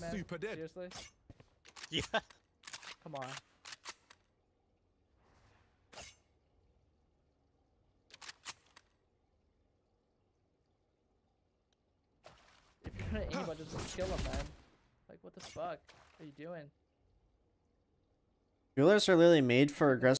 man. super dead. Seriously? Yeah. Come on. If you're gonna aimbot, just kill him, man. Like, what the fuck are you doing? Rulers are literally made for aggressive.